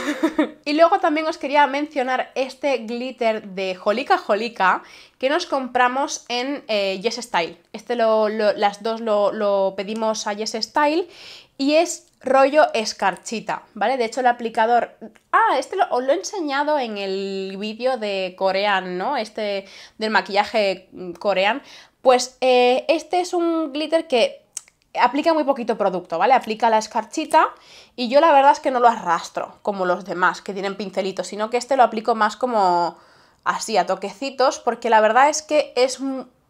Speaker 1: y luego también os quería mencionar este glitter de Jolica Jolica que nos compramos en eh, Yes Style. Este las dos lo, pedimos a Yes Style y es rollo escarchita, ¿vale? De hecho, el aplicador... Ah, este os lo he enseñado en el vídeo de corean, ¿no? Este del maquillaje coreán, Pues eh, este es un glitter que aplica muy poquito producto, ¿vale? Aplica la escarchita y yo la verdad es que no lo arrastro como los demás que tienen pincelitos, sino que este lo aplico más como así, a toquecitos, porque la verdad es que es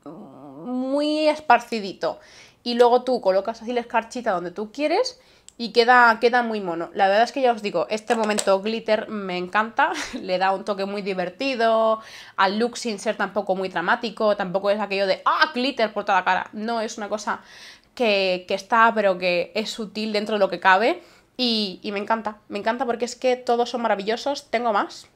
Speaker 1: muy esparcidito. Y luego tú colocas así la escarchita donde tú quieres y queda, queda muy mono. La verdad es que ya os digo, este momento glitter me encanta. Le da un toque muy divertido. Al look sin ser tampoco muy dramático. Tampoco es aquello de ¡ah! glitter por toda la cara. No, es una cosa que, está, pero que es sutil dentro de lo que cabe. Y, me encanta. Me encanta porque es que todos son maravillosos. Tengo más.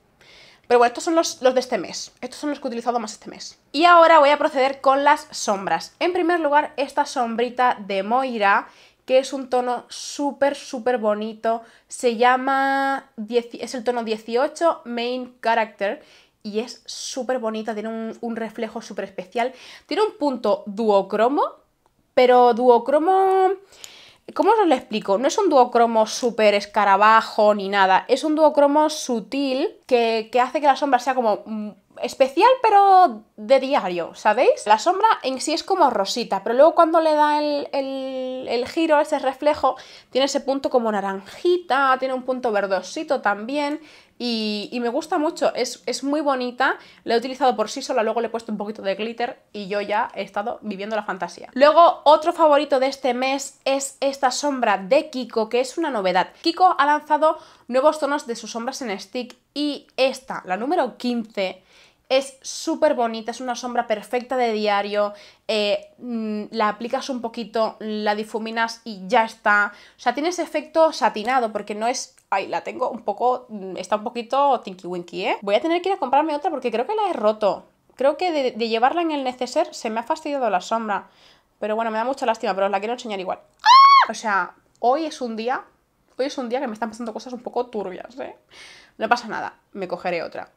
Speaker 1: Pero bueno, estos son los, los de este mes. Estos son los que he utilizado más este mes. Y ahora voy a proceder con las sombras. En primer lugar, esta sombrita de Moira que es un tono súper, súper bonito. Se llama, es el tono 18, Main Character, y es súper bonita, tiene un, reflejo súper especial. Tiene un punto duocromo, pero duocromo... ¿Cómo os lo explico? No es un duocromo súper escarabajo ni nada, es un duocromo sutil que, que hace que la sombra sea como especial pero de diario, ¿sabéis? La sombra en sí es como rosita, pero luego cuando le da el, el, giro, ese reflejo, tiene ese punto como naranjita, tiene un punto verdosito también. Y, y, me gusta mucho, es, es, muy bonita, la he utilizado por sí sola, luego le he puesto un poquito de glitter y yo ya he estado viviendo la fantasía. Luego, otro favorito de este mes es esta sombra de Kiko, que es una novedad. Kiko ha lanzado nuevos tonos de sus sombras en stick y esta, la número 15, es súper bonita, es una sombra perfecta de diario. Eh, mm, la aplicas un poquito, la difuminas y ya está. O sea, tiene ese efecto satinado porque no es. Ay, la tengo un poco. Mm, está un poquito tinky winky, ¿eh? Voy a tener que ir a comprarme otra porque creo que la he roto. Creo que de, llevarla en el neceser se me ha fastidiado la sombra. Pero bueno, me da mucha lástima, pero os la quiero enseñar igual. O sea, hoy es un día. Hoy es un día que me están pasando cosas un poco turbias, ¿eh? No pasa nada, me cogeré otra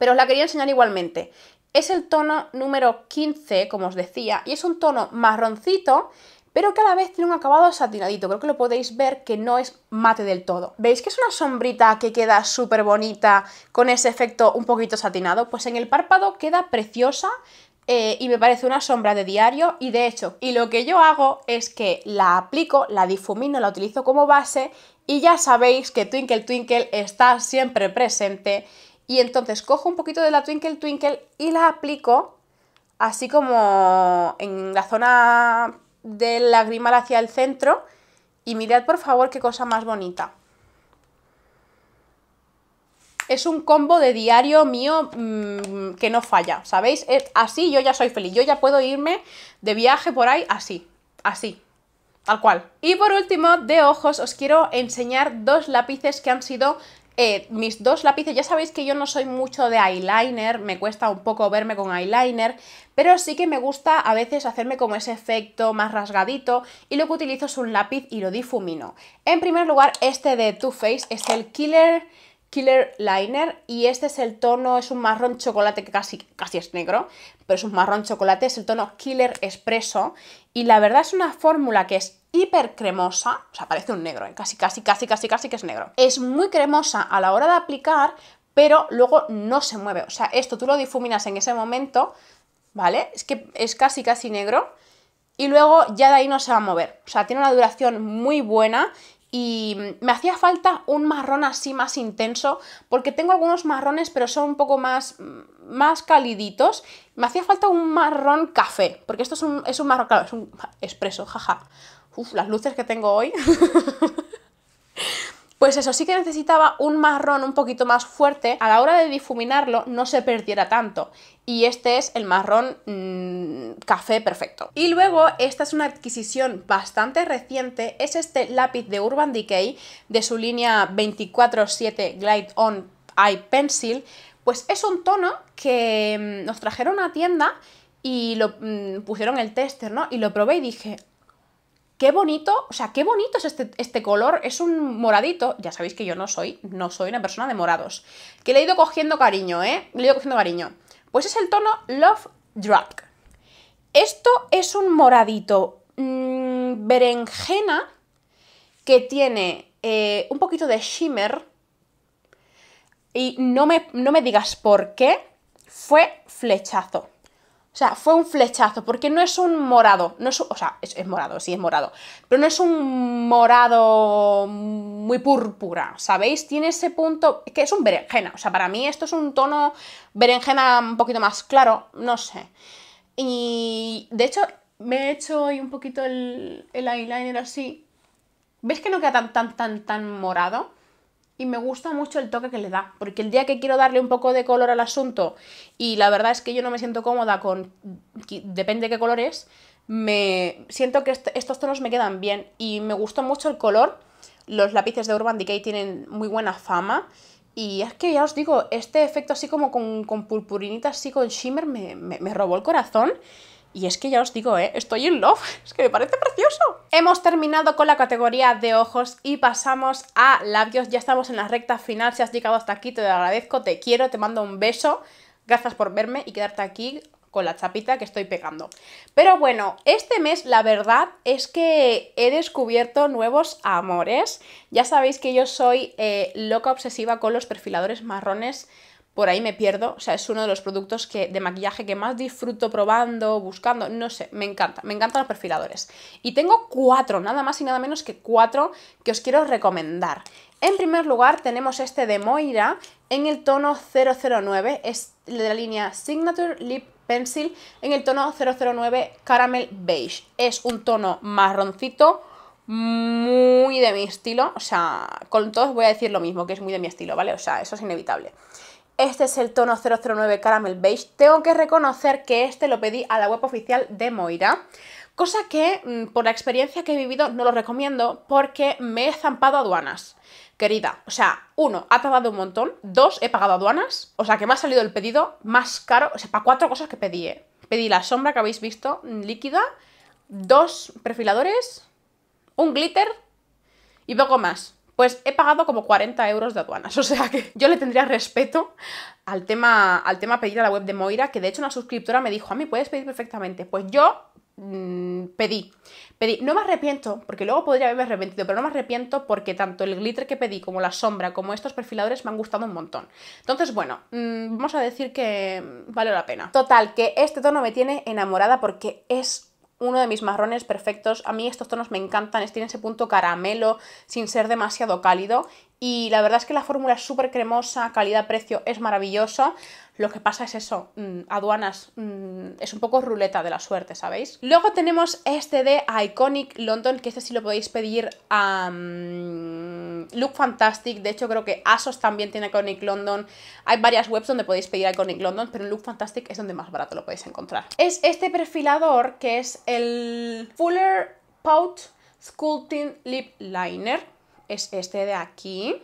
Speaker 1: pero os la quería enseñar igualmente. Es el tono número 15, como os decía, y es un tono marroncito, pero que a la vez tiene un acabado satinadito. Creo que lo podéis ver que no es mate del todo. ¿Veis que es una sombrita que queda súper bonita con ese efecto un poquito satinado? Pues en el párpado queda preciosa, eh, y me parece una sombra de diario y de hecho, y lo que yo hago es que la aplico, la difumino, la utilizo como base y ya sabéis que Twinkle Twinkle está siempre presente y entonces cojo un poquito de la Twinkle Twinkle y la aplico así como en la zona del lagrimal hacia el centro. Y mirad por favor qué cosa más bonita. Es un combo de diario mío mm, que no falla, ¿sabéis? así yo ya soy feliz, yo ya puedo irme de viaje por ahí así, así, tal cual. Y por último, de ojos, os quiero enseñar dos lápices que han sido eh, mis dos lápices, ya sabéis que yo no soy mucho de eyeliner, me cuesta un poco verme con eyeliner, pero sí que me gusta a veces hacerme como ese efecto más rasgadito y lo que utilizo es un lápiz y lo difumino. En primer lugar, este de Too Faced es el Killer... Killer Liner y este es el tono, es un marrón chocolate que casi, casi es negro, pero es un marrón chocolate, es el tono Killer Espresso y la verdad es una fórmula que es hiper cremosa, o sea, parece un negro, ¿eh? casi, casi, casi, casi, casi que es negro. Es muy cremosa a la hora de aplicar, pero luego no se mueve. O sea, esto tú lo difuminas en ese momento, ¿vale? Es que es casi, casi negro. Y luego ya de ahí no se va a mover. O sea, tiene una duración muy buena y me hacía falta un marrón así más intenso porque tengo algunos marrones pero son un poco más, más caliditos me hacía falta un marrón café, porque esto es un, es marrón, claro, es un expreso, jaja. Uf, las luces que tengo hoy. Pues eso, sí que necesitaba un marrón un poquito más fuerte, a la hora de difuminarlo no se perdiera tanto. Y este es el marrón mm, café perfecto. Y luego, esta es una adquisición bastante reciente, es este lápiz de Urban Decay de su línea 24-7 Glide On Eye Pencil, pues es un tono que mm, nos trajeron a tienda y lo mm, pusieron el tester, ¿no? Y lo probé y dije, qué bonito, o sea, qué bonito es este, este, color, es un moradito, ya sabéis que yo no soy, no soy una persona de morados, que le he ido cogiendo cariño, ¿eh? Le he ido cogiendo cariño. Pues es el tono Love Drug. Esto es un moradito mm, berenjena que tiene eh, un poquito de shimmer, y no me, no me digas por qué, fue flechazo. O sea, fue un flechazo, porque no es un morado, no es, o sea, es, morado, sí es morado, pero no es un morado muy púrpura, ¿sabéis? Tiene ese punto, que es un berenjena, o sea, para mí esto es un tono berenjena un poquito más claro, no sé. Y de hecho, me he hecho hoy un poquito el, el eyeliner así. ¿Veis que no queda tan, tan, tan, tan morado? y me gusta mucho el toque que le da, porque el día que quiero darle un poco de color al asunto y la verdad es que yo no me siento cómoda con, depende de qué color es, me siento que estos tonos me quedan bien y me gustó mucho el color. Los lápices de Urban Decay tienen muy buena fama y es que ya os digo, este efecto así como con, con purpurinita, así con shimmer, me, me robó el corazón. Y es que ya os digo, ¿eh? estoy en love, es que me parece precioso. Hemos terminado con la categoría de ojos y pasamos a labios. Ya estamos en la recta final, si has llegado hasta aquí te agradezco, te quiero, te mando un beso. Gracias por verme y quedarte aquí con la chapita que estoy pegando. Pero bueno, este mes la verdad es que he descubierto nuevos amores. Ya sabéis que yo soy eh, loca obsesiva con los perfiladores marrones por ahí me pierdo. O sea, es uno de los productos de maquillaje que más disfruto probando, buscando, no sé, me encanta, me encantan los perfiladores. Y tengo cuatro, nada más y nada menos que cuatro que os quiero recomendar. En primer lugar tenemos este de Moira en el tono 009, es de la línea Signature Lip Pencil en el tono 009 Caramel Beige. Es un tono marroncito, muy de mi estilo, o sea, con todos voy a decir lo mismo, que es muy de mi estilo, ¿vale? O sea, eso es inevitable. Este es el tono 009 Caramel Beige. Tengo que reconocer que este lo pedí a la web oficial de Moira. Cosa que, mm, por la experiencia que he vivido, no lo recomiendo porque me he zampado aduanas. Querida, o sea, uno, ha tardado un montón. Dos, he pagado aduanas. O sea, que me ha salido el pedido más caro. O sea, para cuatro cosas que pedí, eh. Pedí la sombra que habéis visto, mm, líquida. Dos perfiladores. Un glitter. Y poco más pues he pagado como 40 euros de aduanas. O sea que yo le tendría respeto al tema, al tema pedir a la web de Moira, que de hecho una suscriptora me dijo, a mí puedes pedir perfectamente. Pues yo mm, pedí, pedí, no me arrepiento, porque luego podría haberme arrepentido, pero no me arrepiento porque tanto el glitter que pedí como la sombra, como estos perfiladores me han gustado un montón. Entonces, bueno, mm, vamos a decir que vale la pena. Total, que este tono me tiene enamorada porque es uno de mis marrones perfectos. A mí estos tonos me encantan, tienen ese punto caramelo sin ser demasiado cálido y la verdad es que la fórmula es súper cremosa, calidad-precio es maravilloso. Lo que pasa es eso, mm, aduanas, mm, es un poco ruleta de la suerte, ¿sabéis? Luego tenemos este de Iconic London, que este sí lo podéis pedir a mm, Look Fantastic. De hecho, creo que ASOS también tiene Iconic London. Hay varias webs donde podéis pedir Iconic London, pero en Look Fantastic es donde más barato lo podéis encontrar. Es este perfilador que es el Fuller Pout Sculpting Lip Liner es este de aquí.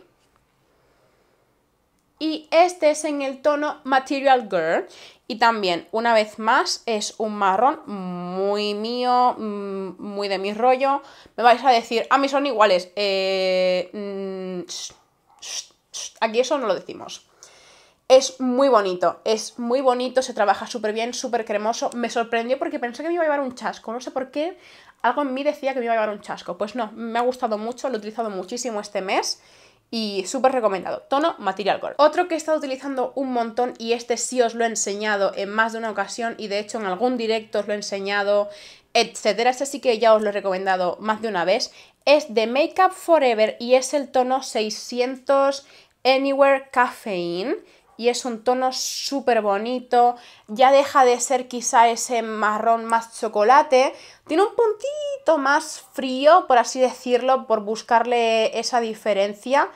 Speaker 1: Y este es en el tono Material Girl. Y también, una vez más, es un marrón muy mío, mm, muy de mi rollo. Me vais a decir, a ah, mí son iguales. Eh, mm, aquí eso no lo decimos. Es muy bonito, es muy bonito, se trabaja súper bien, súper cremoso. Me sorprendió porque pensé que me iba a llevar un chasco, no sé por qué algo en mí decía que me iba a llevar un chasco. Pues no, me ha gustado mucho, lo he utilizado muchísimo este mes y súper recomendado. Tono Material Gold. Otro que he estado utilizando un montón y este sí os lo he enseñado en más de una ocasión y de hecho en algún directo os lo he enseñado, etcétera. Este sí que ya os lo he recomendado más de una vez. Es de Makeup Forever y es el tono 600 Anywhere Caffeine y es un tono súper bonito, ya deja de ser quizá ese marrón más chocolate, tiene un puntito más frío, por así decirlo, por buscarle esa diferencia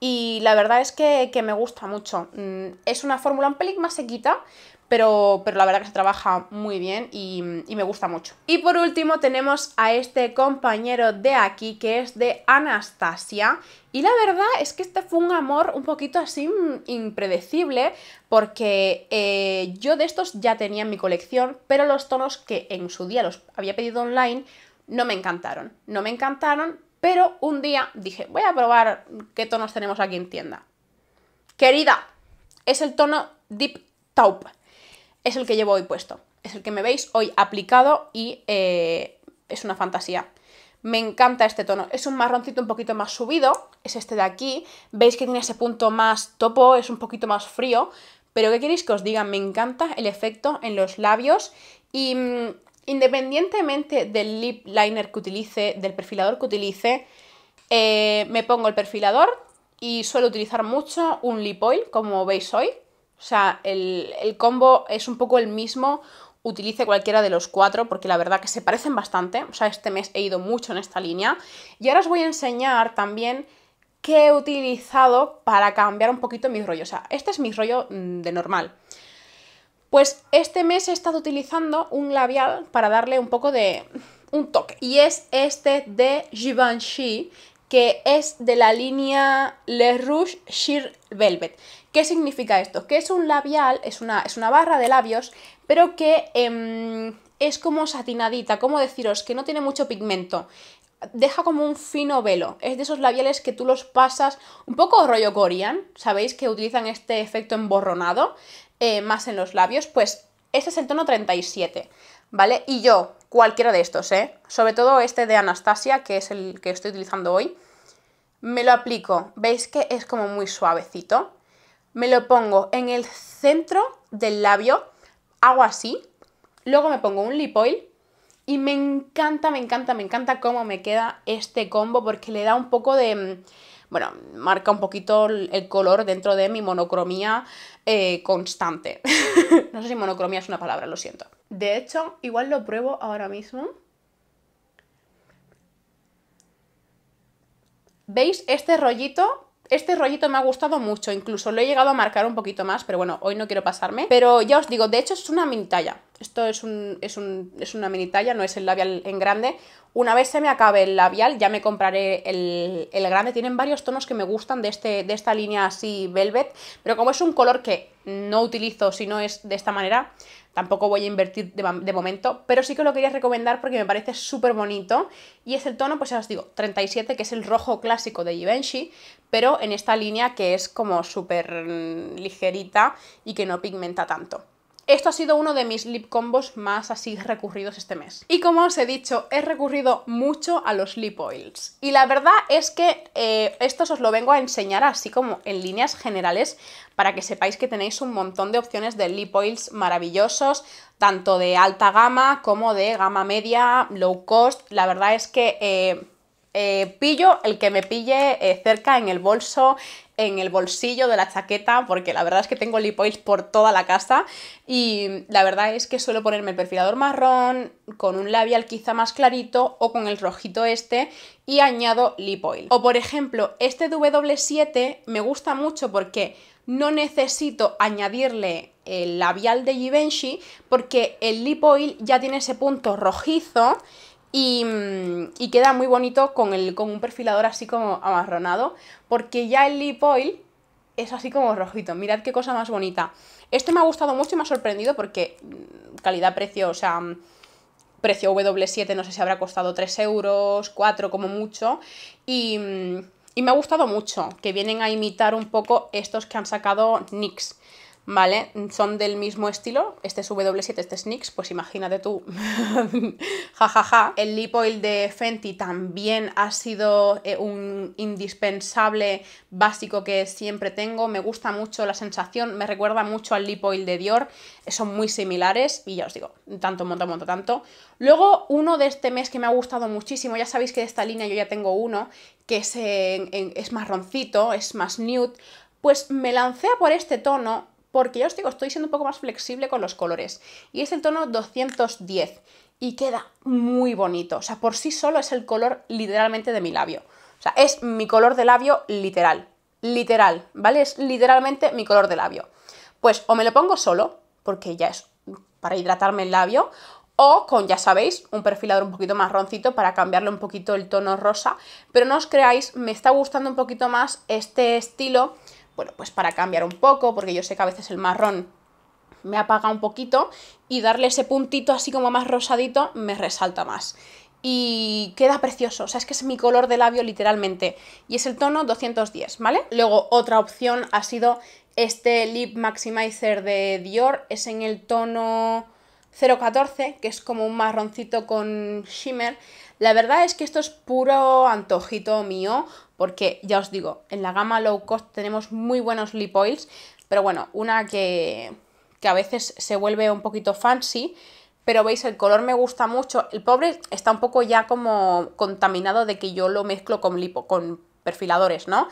Speaker 1: y la verdad es que, me gusta mucho. Mm, es una fórmula un pelín más sequita, pero, la verdad que se trabaja muy bien y, me gusta mucho. Y por último tenemos a este compañero de aquí que es de Anastasia y la verdad es que este fue un amor un poquito así mm, impredecible porque eh, yo de estos ya tenía en mi colección, pero los tonos que en su día los había pedido online no me encantaron. No me encantaron, pero un día dije, voy a probar qué tonos tenemos aquí en tienda. Querida, es el tono Deep Taupe es el que llevo hoy puesto, es el que me veis hoy aplicado y eh, es una fantasía. Me encanta este tono, es un marroncito un poquito más subido, es este de aquí, veis que tiene ese punto más topo, es un poquito más frío, pero ¿qué queréis que os diga? Me encanta el efecto en los labios y mm, independientemente del lip liner que utilice, del perfilador que utilice, eh, me pongo el perfilador y suelo utilizar mucho un lip oil, como veis hoy, o sea, el, combo es un poco el mismo, utilice cualquiera de los cuatro porque la verdad que se parecen bastante, o sea, este mes he ido mucho en esta línea. Y ahora os voy a enseñar también qué he utilizado para cambiar un poquito mi rollo, o sea, este es mi rollo mm, de normal. Pues este mes he estado utilizando un labial para darle un poco de un toque y es este de Givenchy que es de la línea Le Rouge Sheer Velvet. ¿Qué significa esto? Que es un labial, es una, es una barra de labios, pero que em, es como satinadita, como deciros, que no tiene mucho pigmento. Deja como un fino velo. Es de esos labiales que tú los pasas un poco rollo corian ¿sabéis? Que utilizan este efecto emborronado eh, más en los labios. Pues este es el tono 37, ¿vale? Y yo, cualquiera de estos, ¿eh? Sobre todo este de Anastasia, que es el que estoy utilizando hoy. Me lo aplico. ¿Veis que es como muy suavecito? me lo pongo en el centro del labio, hago así, luego me pongo un lip y me encanta, me encanta, me encanta cómo me queda este combo porque le da un poco de... Mm, bueno, marca un poquito el color dentro de mi monocromía eh, constante. no sé si monocromía es una palabra, lo siento. De hecho, igual lo pruebo ahora mismo. ¿Veis este rollito este rollito me ha gustado mucho, incluso lo he llegado a marcar un poquito más, pero bueno, hoy no quiero pasarme. Pero ya os digo, de hecho es una mini talla. Esto es, un, es, un, es una mini talla, no es el labial en grande. Una vez se me acabe el labial, ya me compraré el, el grande. Tienen varios tonos que me gustan de, este, de esta línea así velvet, pero como es un color que no utilizo si no es de esta manera, Tampoco voy a invertir de, momento, pero sí que lo quería recomendar porque me parece súper bonito. Y es el tono, pues ya os digo, 37, que es el rojo clásico de Givenchy, pero en esta línea que es como súper mm, ligerita y que no pigmenta tanto. Esto ha sido uno de mis lip combos más así recurridos este mes. Y como os he dicho, he recurrido mucho a los lip oils. Y la verdad es que eh, estos os lo vengo a enseñar así como en líneas generales para que sepáis que tenéis un montón de opciones de lip oils maravillosos, tanto de alta gama como de gama media, low cost. La verdad es que... Eh, eh, pillo el que me pille eh, cerca en el bolso, en el bolsillo de la chaqueta, porque la verdad es que tengo lip por toda la casa y la verdad es que suelo ponerme el perfilador marrón con un labial quizá más clarito o con el rojito este y añado lip oil. O por ejemplo, este W7 me gusta mucho porque no necesito añadirle el labial de Givenchy porque el lip oil ya tiene ese punto rojizo y, queda muy bonito con, el, con un perfilador así como amarronado, porque ya el lip oil es así como rojito. Mirad qué cosa más bonita. Este me ha gustado mucho y me ha sorprendido porque mm, calidad-precio, o sea, precio W7 no sé si habrá costado 3 euros, 4 como mucho. Y, mm, y me ha gustado mucho que vienen a imitar un poco estos que han sacado NYX. ¿vale? Son del mismo estilo, este es W7, este es pues imagínate tú, jajaja. Ja, ja. El lipoil oil de Fenty también ha sido eh, un indispensable básico que siempre tengo, me gusta mucho la sensación, me recuerda mucho al lipoil oil de Dior, son muy similares y ya os digo, tanto, monto, monto, tanto. Luego, uno de este mes que me ha gustado muchísimo, ya sabéis que de esta línea yo ya tengo uno, que es, es marroncito, es más nude, pues me lancé a por este tono porque ya os digo, estoy siendo un poco más flexible con los colores. Y es el tono 210 y queda muy bonito. O sea, por sí solo es el color literalmente de mi labio. O sea, es mi color de labio literal. Literal, ¿vale? Es literalmente mi color de labio. Pues o me lo pongo solo, porque ya es para hidratarme el labio, o con, ya sabéis, un perfilador un poquito marroncito para cambiarle un poquito el tono rosa. Pero no os creáis, me está gustando un poquito más este estilo bueno, pues para cambiar un poco, porque yo sé que a veces el marrón me apaga un poquito y darle ese puntito así como más rosadito me resalta más. Y queda precioso, o sea, es que es mi color de labio literalmente. Y es el tono 210, ¿vale? Luego otra opción ha sido este Lip Maximizer de Dior, es en el tono 014, que es como un marroncito con shimmer. La verdad es que esto es puro antojito mío, porque ya os digo, en la gama low cost tenemos muy buenos lip oils, pero bueno, una que, a veces se vuelve un poquito fancy, pero veis el color me gusta mucho, el pobre está un poco ya como contaminado de que yo lo mezclo con con perfiladores, ¿no?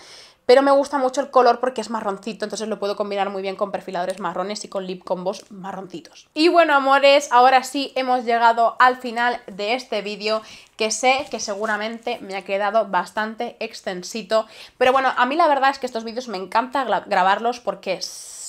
Speaker 1: pero me gusta mucho el color porque es marroncito, entonces lo puedo combinar muy bien con perfiladores marrones y con lip combos marroncitos. Y bueno, amores, ahora sí hemos llegado al final de este vídeo que sé que seguramente me ha quedado bastante extensito, pero bueno, a mí la verdad es que estos vídeos me encanta grabarlos porque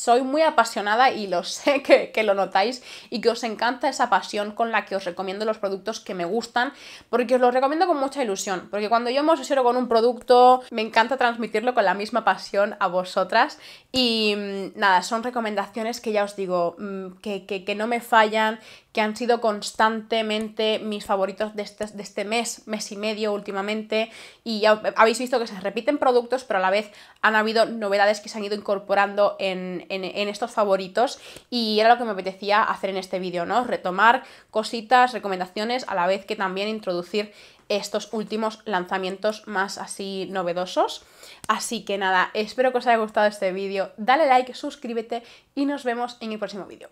Speaker 1: soy muy apasionada y lo sé que, lo notáis y que os encanta esa pasión con la que os recomiendo los productos que me gustan, porque os los recomiendo con mucha ilusión, porque cuando yo me obsesiono con un producto, me encanta transmitirlo con la misma pasión a vosotras y mm, nada, son recomendaciones que ya os digo, mm, que, no me fallan, que han sido constantemente mis favoritos este, de este, mes, mes y medio últimamente, y ya habéis visto que se repiten productos, pero a la vez han habido novedades que se han ido incorporando en en, estos favoritos y era lo que me apetecía hacer en este vídeo, ¿no? Retomar cositas, recomendaciones, a la vez que también introducir estos últimos lanzamientos más así novedosos. Así que nada, espero que os haya gustado este vídeo, dale like, suscríbete y nos vemos en el próximo vídeo.